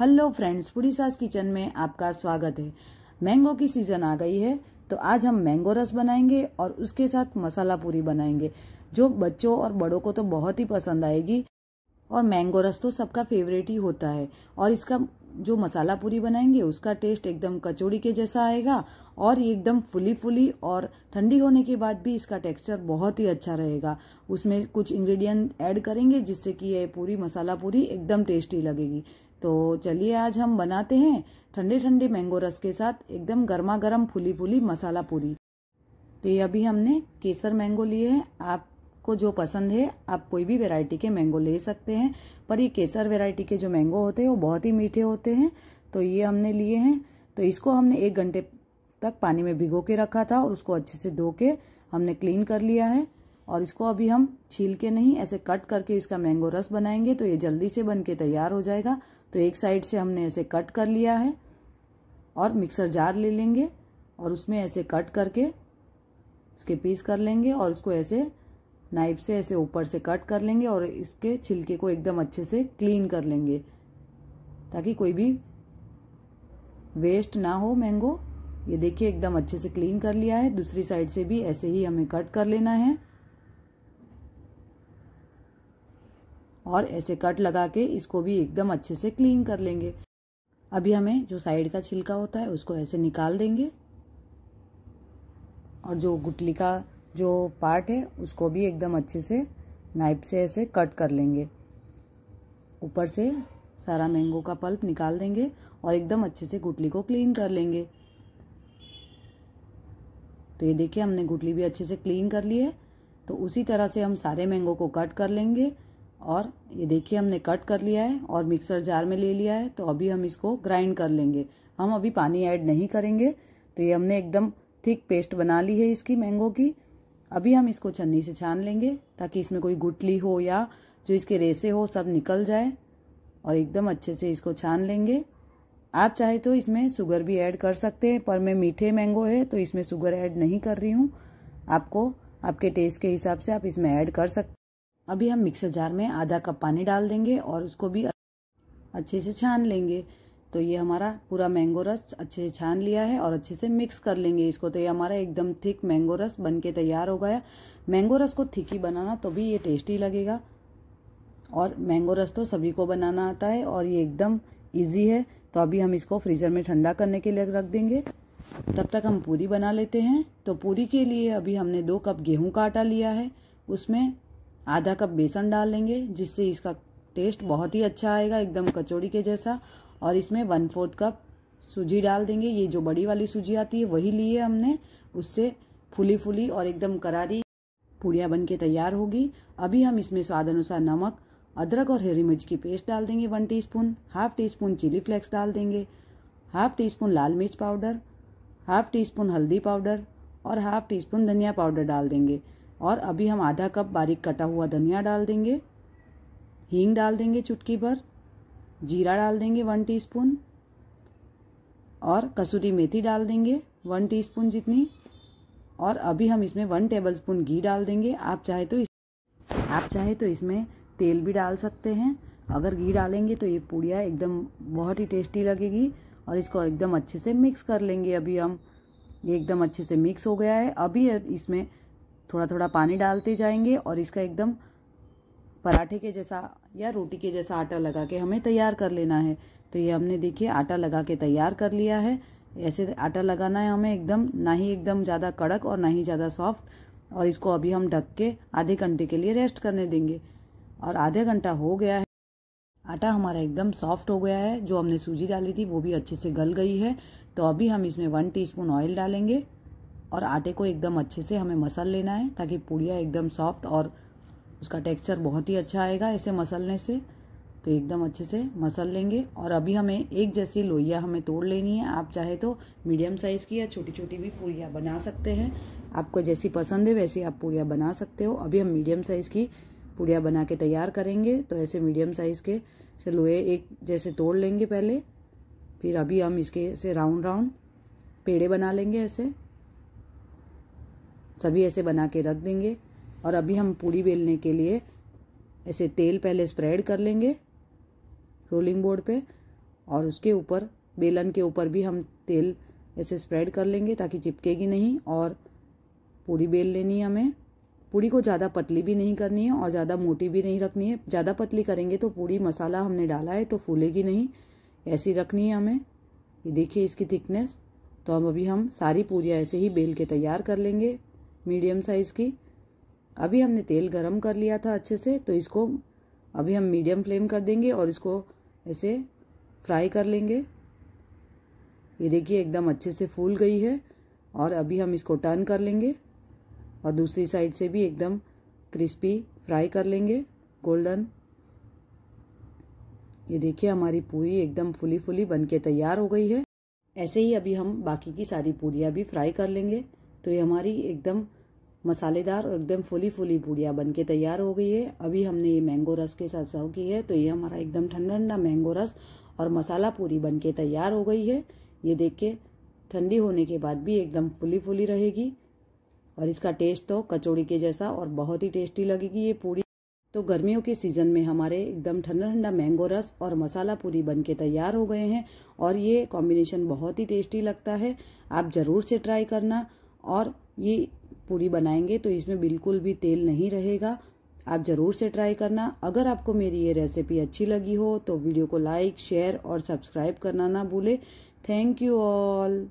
hello friends पूरी सास kitchen में आपका स्वागत है मैंगो की सीजन आ गई है तो आज हम मैंगो रस बनाएंगे और उसके साथ मसाला पूरी बनाएंगे जो बच्चों और बड़ों को तो बहुत ही पसंद आएगी और मैंगो रस तो सबका फेवरेट ही होता है और इसका जो मसाला पूरी बनाएंगे उसका टेस्ट एकदम कचौड़ी के जैसा आएगा और ये एकदम फुली फुली और ठंडी होने के बाद भी इसका टेक्सचर बहुत ही अच्छा रहेगा उसमें कुछ इंग्रेडिएंट ऐड करेंगे जिससे कि ये पूरी मसाला पूरी एकदम टेस्टी लगेगी तो चलिए आज हम बनाते हैं ठंडे ठंडे मैंगो रस के साथ एकदम गर्मा गर्म फूली फूली मसाला पूरी तो ये अभी हमने केसर मैंगो लिए हैं आपको जो पसंद है आप कोई भी वैरायटी के मैंगो ले सकते हैं पर ये केसर वैरायटी के जो मैंगो होते हैं वो बहुत ही मीठे होते हैं तो ये हमने लिए हैं तो इसको हमने एक घंटे तक पानी में भिगो के रखा था और उसको अच्छे से धो के हमने क्लीन कर लिया है और इसको अभी हम छील के नहीं ऐसे कट करके इसका मैंगो रस बनाएंगे तो ये जल्दी से बन के तैयार हो जाएगा तो एक साइड से हमने ऐसे कट कर लिया है और मिक्सर जार ले लेंगे और उसमें ऐसे कट करके इसके पीस कर लेंगे और उसको ऐसे नाइफ से ऐसे ऊपर से कट कर लेंगे और इसके छिलके को एकदम अच्छे से क्लीन कर लेंगे ताकि कोई भी वेस्ट ना हो मैंगो ये देखिए एकदम अच्छे से क्लीन कर लिया है दूसरी साइड से भी ऐसे ही हमें कट कर लेना है और ऐसे कट लगा के इसको भी एकदम अच्छे से क्लीन कर लेंगे अभी हमें जो साइड का छिलका होता है उसको ऐसे निकाल देंगे और जो गुटली का जो पार्ट है उसको भी एकदम अच्छे से नाइफ से ऐसे कट कर लेंगे ऊपर से सारा मैंगो का पल्प निकाल देंगे और एकदम अच्छे से गुटली को क्लीन कर लेंगे तो ये देखिए हमने गुटली भी अच्छे से क्लीन कर ली है तो उसी तरह से हम सारे मैंगो को कट कर लेंगे और ये देखिए हमने कट कर लिया है और मिक्सर जार में ले लिया है तो अभी हम इसको ग्राइंड कर लेंगे हम अभी पानी ऐड नहीं करेंगे तो ये हमने एकदम थिक पेस्ट बना ली है इसकी मैंगो की अभी हम इसको छन्नी से छान लेंगे ताकि इसमें कोई गुटली हो या जो इसके रेसे हो सब निकल जाए और एकदम अच्छे से इसको छान लेंगे आप चाहे तो इसमें शुगर भी ऐड कर सकते हैं पर मैं मीठे मैंगो है तो इसमें शुगर ऐड नहीं कर रही हूँ आपको आपके टेस्ट के हिसाब से आप इसमें ऐड कर सकते अभी हम मिक्सर जार में आधा कप पानी डाल देंगे और उसको भी अच्छे से छान लेंगे तो ये हमारा पूरा मैंगो रस अच्छे से छान लिया है और अच्छे से मिक्स कर लेंगे इसको तो ये हमारा एकदम थिक मैंगो रस बन के तैयार हो गया मैंगो रस को थिक ही बनाना तो भी ये टेस्टी लगेगा और मैंगो रस तो सभी को बनाना आता है और ये एकदम ईजी है तो अभी हम इसको फ्रीज़र में ठंडा करने के लिए रख देंगे तब तक हम पूरी बना लेते हैं तो पूरी के लिए अभी हमने दो कप गेहूँ का आटा लिया है उसमें आधा कप बेसन डाल लेंगे जिससे इसका टेस्ट बहुत ही अच्छा आएगा एकदम कचौड़ी के जैसा और इसमें वन फोर्थ कप सूजी डाल देंगे ये जो बड़ी वाली सूजी आती है वही ली है हमने उससे फूली फूली और एकदम करारी पूड़िया बन के तैयार होगी अभी हम इसमें स्वाद अनुसार नमक अदरक और हरी मिर्च की पेस्ट डाल देंगे one teaspoon half teaspoon chilli flakes डाल देंगे हाफ टी स्पून लाल मिर्च पाउडर हाफ टी स्पून हल्दी पाउडर और हाफ टी स्पून धनिया पाउडर डाल देंगे और अभी हम आधा कप बारीक कटा हुआ धनिया डाल देंगे हींग डाल देंगे चुटकी भर जीरा डाल देंगे वन टीस्पून और कसूरी मेथी डाल देंगे वन टीस्पून जितनी और अभी हम इसमें वन टेबलस्पून घी डाल देंगे आप चाहे तो इस आप चाहे तो इसमें तेल भी डाल सकते हैं अगर घी डालेंगे तो ये पूड़िया एकदम बहुत ही टेस्टी लगेगी और इसको एकदम अच्छे से मिक्स कर लेंगे अभी हम ये एकदम अच्छे से मिक्स हो गया है अभी इसमें थोड़ा थोड़ा पानी डालते जाएंगे और इसका एकदम पराठे के जैसा या रोटी के जैसा आटा लगा के हमें तैयार कर लेना है तो ये हमने देखिए आटा लगा के तैयार कर लिया है ऐसे आटा लगाना है हमें एकदम ना ही एकदम ज़्यादा कड़क और ना ही ज़्यादा सॉफ्ट और इसको अभी हम ढक के आधे घंटे के लिए रेस्ट करने देंगे और आधा घंटा हो गया है आटा हमारा एकदम सॉफ्ट हो गया है जो हमने सूजी डाली थी वो भी अच्छे से गल गई है तो अभी हम इसमें वन टी ऑयल डालेंगे और आटे को एकदम अच्छे से हमें मसल लेना है ताकि पूड़िया एकदम सॉफ्ट और उसका टेक्सचर बहुत ही अच्छा आएगा इसे मसलने से तो एकदम अच्छे से मसल लेंगे और अभी हमें एक जैसी लोइया हमें तोड़ लेनी है आप चाहे तो मीडियम साइज़ की या छोटी छोटी भी पूड़ियाँ बना सकते हैं आपको जैसी पसंद है वैसी आप पूड़ियाँ बना सकते हो अभी हम मीडियम साइज़ की पूड़ियाँ बना के तैयार करेंगे तो ऐसे मीडियम साइज़ के से लोहे एक जैसे तोड़ लेंगे पहले फिर अभी हम इसके से राउंड राउंड पेड़े बना लेंगे ऐसे सभी ऐसे बना के रख देंगे और अभी हम पूड़ी बेलने के लिए ऐसे तेल पहले स्प्रेड कर लेंगे रोलिंग बोर्ड पे और उसके ऊपर बेलन के ऊपर भी हम तेल ऐसे स्प्रेड कर लेंगे ताकि चिपकेगी नहीं और पूड़ी बेल लेनी है हमें पूड़ी को ज़्यादा पतली भी नहीं करनी है और ज़्यादा मोटी भी नहीं रखनी है ज़्यादा पतली करेंगे तो पूड़ी मसाला हमने डाला है तो फूलेगी नहीं ऐसी रखनी है हमें ये देखिए इसकी थिकनेस तो अब अभी हम सारी पूरियाँ ऐसे ही बेल के तैयार कर लेंगे मीडियम साइज़ की अभी हमने तेल गरम कर लिया था अच्छे से तो इसको अभी हम मीडियम फ्लेम कर देंगे और इसको ऐसे फ्राई कर लेंगे ये देखिए एकदम अच्छे से फूल गई है और अभी हम इसको टर्न कर लेंगे और दूसरी साइड से भी एकदम क्रिस्पी फ्राई कर लेंगे गोल्डन ये देखिए हमारी पूरी एकदम फुली फुली बन के तैयार हो गई है ऐसे ही अभी हम बाकी की सारी पूरियाँ भी फ्राई कर लेंगे तो ये हमारी एकदम मसालेदार और एकदम फुली फुली पूड़िया बन के तैयार हो गई है अभी हमने ये मैंगो रस के साथ सर्व की है तो ये हमारा एकदम ठंडा ठंडा मैंगो रस और मसाला पूरी बन के तैयार हो गई है ये देख के ठंडी होने के बाद भी एकदम फुली फुली रहेगी और इसका टेस्ट तो कचौड़ी के जैसा और बहुत ही टेस्टी लगेगी ये पूड़ी तो गर्मियों के सीज़न में हमारे एकदम ठंडा ठंडा मैंगो रस और मसाला पूरी बन के तैयार हो गए हैं और ये कॉम्बिनेशन बहुत ही टेस्टी लगता है आप ज़रूर से ट्राई करना और ये पूरी बनाएंगे तो इसमें बिल्कुल भी तेल नहीं रहेगा आप ज़रूर से ट्राई करना अगर आपको मेरी ये रेसिपी अच्छी लगी हो तो वीडियो को लाइक शेयर और सब्सक्राइब करना ना भूलें थैंक यू ऑल